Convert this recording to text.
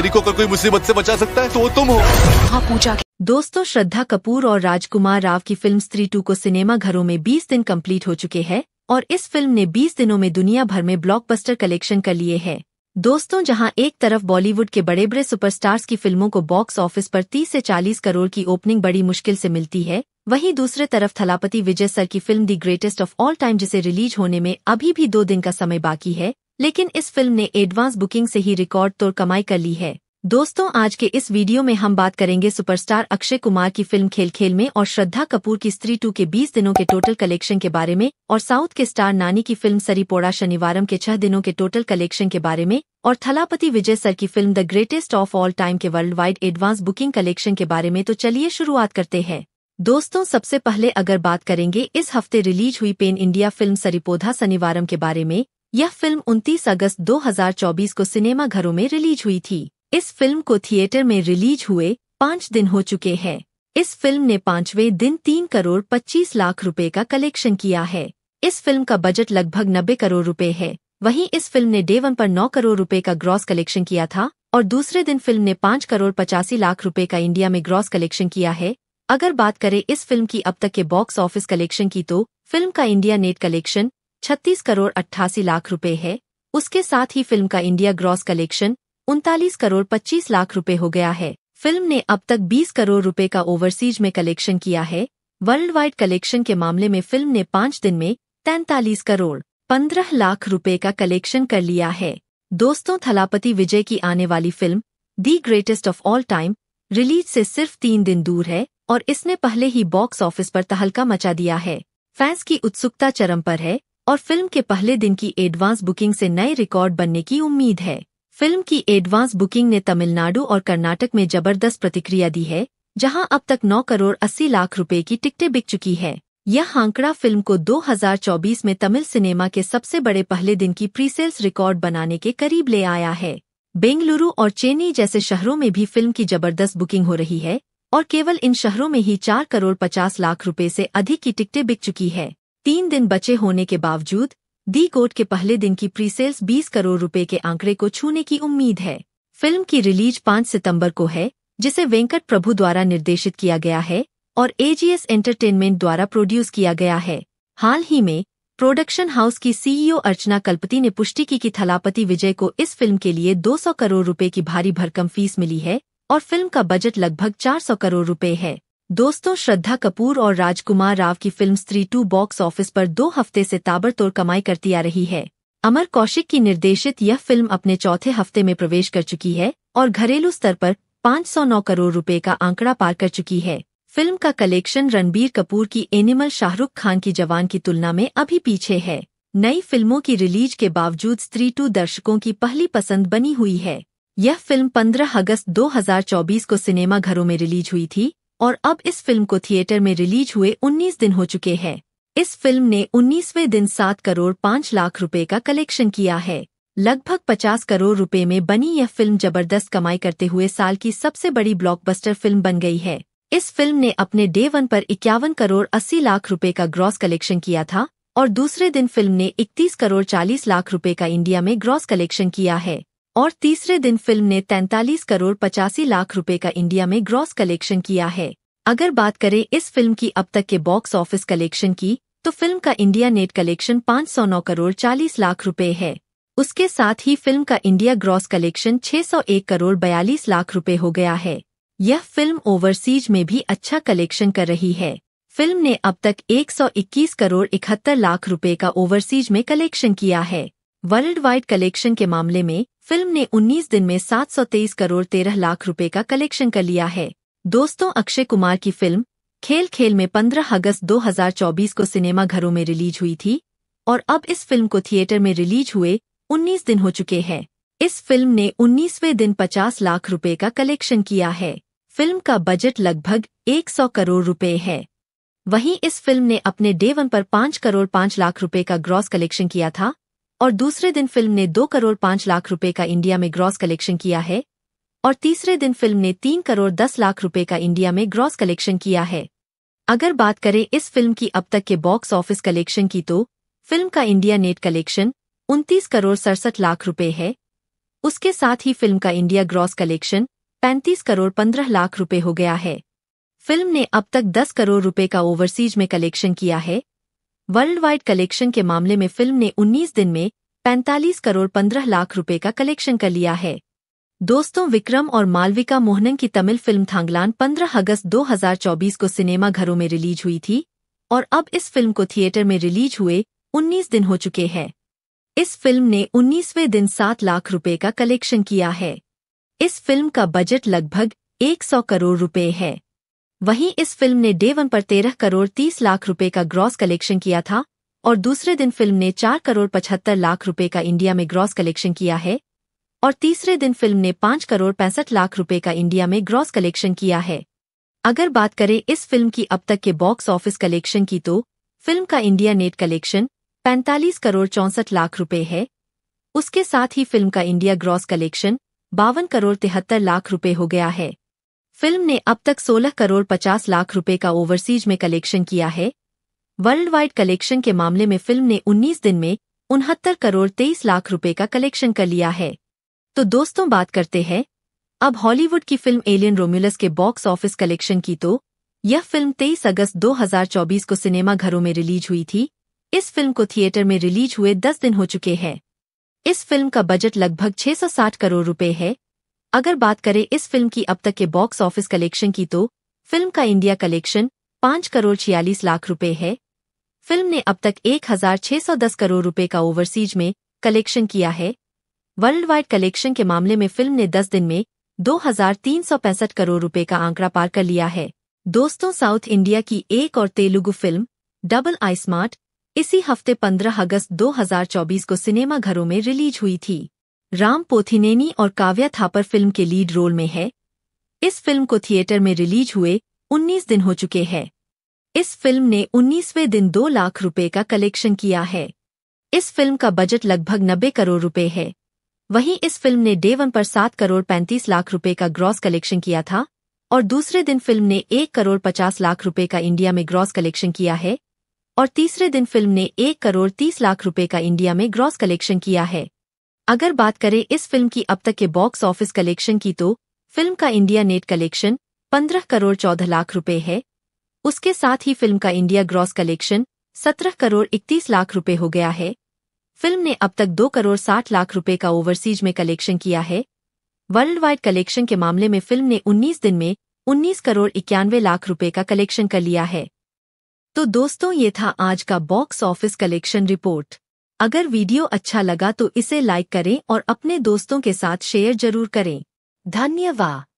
मेरी को अगर कोई मुसीबत से बचा सकता है तो तुम हो हाँ पूजा दोस्तों श्रद्धा कपूर और राजकुमार राव की फिल्म स्त्री टू को सिनेमा घरों में 20 दिन कंप्लीट हो चुके हैं और इस फिल्म ने 20 दिनों में दुनिया भर में ब्लॉकबस्टर कलेक्शन कर लिए है दोस्तों जहां एक तरफ बॉलीवुड के बड़े बड़े सुपरस्टार्स की फिल्मों को बॉक्स ऑफिस पर 30 से 40 करोड़ की ओपनिंग बड़ी मुश्किल से मिलती है वहीं दूसरे तरफ थलापति विजय सर की film the greatest of all time जिसे रिलीज होने में अभी भी दो दिन का समय बाकी है लेकिन इस फिल्म ने एडवांस बुकिंग से ही रिकॉर्ड तोड़ कमाई कर ली है दोस्तों आज के इस वीडियो में हम बात करेंगे सुपरस्टार अक्षय कुमार की फिल्म खेल खेल में और श्रद्धा कपूर की स्त्री टू के 20 दिनों के टोटल कलेक्शन के बारे में और साउथ के स्टार नानी की फिल्म सरीपोड़ा शनिवारम के छह दिनों के टोटल कलेक्शन के बारे में और थलापति विजय सर की film the greatest of all time के world wide advance booking collection के बारे में तो चलिए शुरुआत करते हैं दोस्तों सबसे पहले अगर बात करेंगे इस हफ्ते रिलीज हुई pan India film Saripodhaa Sanivaaram के बारे में यह फिल्म 29 अगस्त 2024 को सिनेमा घरों में रिलीज हुई थी इस फिल्म को थिएटर में रिलीज हुए पाँच दिन हो चुके हैं इस फिल्म ने पाँचवें दिन तीन करोड़ पच्चीस लाख रुपए का कलेक्शन किया है इस फिल्म का बजट लगभग नब्बे करोड़ रुपए है वहीं इस फिल्म ने डे वन पर नौ करोड़ रुपए का ग्रॉस कलेक्शन किया था और दूसरे दिन फिल्म ने पाँच करोड़ पचासी लाख रुपए का इंडिया में ग्रॉस कलेक्शन किया है अगर बात करें इस फिल्म की अब तक के बॉक्स ऑफिस कलेक्शन की तो फिल्म का इंडिया नेट कलेक्शन छत्तीस करोड़ अट्ठासी लाख रुपए है उसके साथ ही फिल्म का इंडिया ग्रॉस कलेक्शन उनतालीस करोड़ पच्चीस लाख रुपए हो गया है फिल्म ने अब तक 20 करोड़ रुपए का ओवरसीज में कलेक्शन किया है वर्ल्ड वाइड कलेक्शन के मामले में फिल्म ने पाँच दिन में तैंतालीस करोड़ पंद्रह लाख रुपए का कलेक्शन कर लिया है दोस्तों थलापति विजय की आने वाली film the greatest of all time release से सिर्फ तीन दिन दूर है और इसने पहले ही बॉक्स ऑफिस पर तहलका मचा दिया है फैंस की उत्सुकता चरम पर है और फिल्म के पहले दिन की एडवांस बुकिंग से नए रिकॉर्ड बनने की उम्मीद है फिल्म की एडवांस बुकिंग ने तमिलनाडु और कर्नाटक में जबरदस्त प्रतिक्रिया दी है जहां अब तक 9 करोड़ 80 लाख रुपए की टिकटें बिक चुकी है यह आंकड़ा फिल्म को 2024 में तमिल सिनेमा के सबसे बड़े पहले दिन की प्रीसेल्स रिकॉर्ड बनाने के करीब ले आया है बेंगलुरु और चेन्नई जैसे शहरों में भी फिल्म की जबरदस्त बुकिंग हो रही है और केवल इन शहरों में ही चार करोड़ पचास लाख रुपए से अधिक की टिकटें बिक चुकी है तीन दिन बचे होने के बावजूद दी कोर्ट के पहले दिन की प्रीसेल्स 20 करोड़ रुपए के आंकड़े को छूने की उम्मीद है फिल्म की रिलीज 5 सितंबर को है जिसे वेंकट प्रभु द्वारा निर्देशित किया गया है और एजीएस एंटरटेनमेंट द्वारा प्रोड्यूस किया गया है हाल ही में प्रोडक्शन हाउस की सीईओ e अर्चना कल्पति ने पुष्टि की कि थलापति विजय को इस फिल्म के लिए 200 करोड़ रुपए की भारी भरकम फीस मिली है और फिल्म का बजट लगभग 400 करोड़ रुपए है दोस्तों श्रद्धा कपूर और राजकुमार राव की फिल्म स्त्री टू बॉक्स ऑफिस पर दो हफ्ते से ताबड़तोड़ कमाई करती आ रही है अमर कौशिक की निर्देशित यह फिल्म अपने चौथे हफ्ते में प्रवेश कर चुकी है और घरेलू स्तर पर 509 करोड़ रुपए का आंकड़ा पार कर चुकी है फिल्म का कलेक्शन रणबीर कपूर की एनिमल शाहरुख खान की जवान की तुलना में अभी पीछे है नई फिल्मों की रिलीज के बावजूद स्त्री टू दर्शकों की पहली पसंद बनी हुई है यह फिल्म 15 अगस्त 2024 को सिनेमा घरों में रिलीज हुई थी और अब इस फिल्म को थिएटर में रिलीज हुए 19 दिन हो चुके हैं इस फिल्म ने 19वें दिन 7 करोड़ 5 लाख रुपए का कलेक्शन किया है लगभग 50 करोड़ रुपए में बनी यह फिल्म जबरदस्त कमाई करते हुए साल की सबसे बड़ी ब्लॉकबस्टर फिल्म बन गई है इस फिल्म ने अपने डे वन पर इक्यावन करोड़ अस्सी लाख रुपए का ग्रॉस कलेक्शन किया था और दूसरे दिन फिल्म ने इकतीस करोड़ चालीस लाख रुपए का इंडिया में ग्रॉस कलेक्शन किया है और तीसरे दिन फिल्म ने तैतालीस करोड़ पचासी लाख रुपए का इंडिया में ग्रॉस कलेक्शन किया है अगर बात करें इस फिल्म की अब तक के बॉक्स ऑफिस कलेक्शन की तो फिल्म का India net collection 509 crore 40 lakh रुपए है उसके साथ ही फिल्म का इंडिया ग्रॉस कलेक्शन 601 करोड़ बयालीस लाख रुपए हो गया है यह फिल्म ओवरसीज में भी अच्छा कलेक्शन कर रही है फिल्म ने अब तक 121 करोड़ इकहत्तर लाख रुपए का ओवरसीज में कलेक्शन किया है वर्ल्ड वाइड कलेक्शन के मामले में फिल्म ने 19 दिन में 723 करोड़ तेरह लाख रुपए का कलेक्शन कर लिया है दोस्तों अक्षय कुमार की फिल्म खेल खेल में 15 अगस्त 2024 को सिनेमा घरों में रिलीज हुई थी और अब इस फिल्म को थिएटर में रिलीज हुए 19 दिन हो चुके हैं इस फिल्म ने 19वें दिन 50 लाख रुपए का कलेक्शन किया है फिल्म का बजट लगभग 100 करोड़ रुपए है वहीं इस फिल्म ने अपने डे वन पर 5 करोड़ 5 लाख रुपए का ग्रॉस कलेक्शन किया था और दूसरे दिन फिल्म ने दो करोड़ पांच लाख रुपए का इंडिया में ग्रॉस कलेक्शन किया है और तीसरे दिन फिल्म ने तीन करोड़ दस लाख रुपए का इंडिया में ग्रॉस कलेक्शन किया है अगर बात करें इस फिल्म की अब तक के बॉक्स ऑफिस कलेक्शन की तो फिल्म का इंडिया नेट कलेक्शन उनतीस करोड़ सड़सठ लाख रुपए है उसके साथ ही फिल्म का इंडिया ग्रॉस कलेक्शन पैंतीस करोड़ पंद्रह लाख रुपए हो गया है फिल्म ने अब तक दस करोड़ रुपए का ओवरसीज में कलेक्शन किया है वर्ल्ड वाइड कलेक्शन के मामले में फिल्म ने 19 दिन में 45 करोड़ 15 लाख रुपए का कलेक्शन कर लिया है दोस्तों विक्रम और मालविका मोहनन की तमिल फिल्म थांगलान 15 अगस्त 2024 को सिनेमा घरों में रिलीज हुई थी और अब इस फिल्म को थिएटर में रिलीज हुए 19 दिन हो चुके हैं इस फिल्म ने 19वें दिन 7 लाख रुपए का कलेक्शन किया है इस फिल्म का बजट लगभग 100 करोड़ रुपए है वहीं इस फिल्म ने डे वन पर तेरह करोड़ तीस लाख रुपए का ग्रॉस कलेक्शन किया था और दूसरे दिन फिल्म ने चार करोड़ पचहत्तर लाख रुपए का इंडिया में ग्रॉस कलेक्शन किया है और तीसरे दिन फिल्म ने पांच करोड़ पैंसठ लाख रुपए का इंडिया में ग्रॉस कलेक्शन किया है अगर बात करें इस फिल्म की अब तक के बॉक्स ऑफिस कलेक्शन की तो फिल्म का इंडिया नेट कलेक्शन पैंतालीस करोड़ चौंसठ लाख रुपए है उसके साथ ही फिल्म का इंडिया ग्रॉस कलेक्शन बावन करोड़ तिहत्तर लाख रुपए हो गया है फिल्म ने अब तक 16 करोड़ 50 लाख रुपए का ओवरसीज में कलेक्शन किया है वर्ल्ड वाइड कलेक्शन के मामले में फिल्म ने 19 दिन में उनहत्तर करोड़ 23 लाख रुपए का कलेक्शन कर लिया है तो दोस्तों बात करते हैं अब हॉलीवुड की फिल्म एलियन रोम्यूलस के बॉक्स ऑफिस कलेक्शन की तो यह फिल्म 23 अगस्त 2024 को सिनेमा घरों में रिलीज हुई थी इस फिल्म को थिएटर में रिलीज हुए 10 दिन हो चुके हैं इस फिल्म का बजट लगभग 660 करोड़ रुपए है अगर बात करें इस फिल्म की अब तक के बॉक्स ऑफिस कलेक्शन की तो फिल्म का इंडिया कलेक्शन पाँच करोड़ छियालीस लाख रुपए है फिल्म ने अब तक 1610 करोड़ रुपए का ओवरसीज में कलेक्शन किया है वर्ल्ड वाइड कलेक्शन के मामले में फिल्म ने 10 दिन में पैंसठ करोड़ रुपए का आंकड़ा पार कर लिया है दोस्तों साउथ इंडिया की एक और Telugu film double I smart इसी हफ्ते 15 अगस्त 2024 को सिनेमा घरों में रिलीज हुई थी राम पोथिनेनी और काव्या थापर फिल्म के लीड रोल में है इस फिल्म को थिएटर में रिलीज हुए 19 दिन हो चुके हैं इस फिल्म ने 19वें दिन 2 लाख रुपए का कलेक्शन किया है इस फिल्म का बजट लगभग 90 करोड़ रुपए है वहीं इस फिल्म ने डे वन पर सात करोड़ पैंतीस लाख रुपए का ग्रॉस कलेक्शन किया था और दूसरे दिन फिल्म ने एक करोड़ पचास लाख रुपए का इंडिया में ग्रॉस कलेक्शन किया है और तीसरे दिन फिल्म ने एक करोड़ तीस लाख रुपए का इंडिया में ग्रॉस कलेक्शन किया है अगर बात करें इस फिल्म की अब तक के बॉक्स ऑफिस कलेक्शन की तो फिल्म का इंडिया नेट कलेक्शन पंद्रह करोड़ चौदह लाख रुपए है उसके साथ ही फिल्म का इंडिया ग्रॉस कलेक्शन सत्रह करोड़ इकतीस लाख रुपए हो गया है फिल्म ने अब तक दो करोड़ साठ लाख रुपए का ओवरसीज में कलेक्शन किया है वर्ल्ड वाइड कलेक्शन के मामले में फिल्म ने 19 दिन में 19 करोड़ इक्यानवे लाख रुपए का कलेक्शन कर लिया है तो दोस्तों ये था आज का बॉक्स ऑफिस कलेक्शन रिपोर्ट अगर वीडियो अच्छा लगा तो इसे लाइक करें और अपने दोस्तों के साथ शेयर जरूर करें धन्यवाद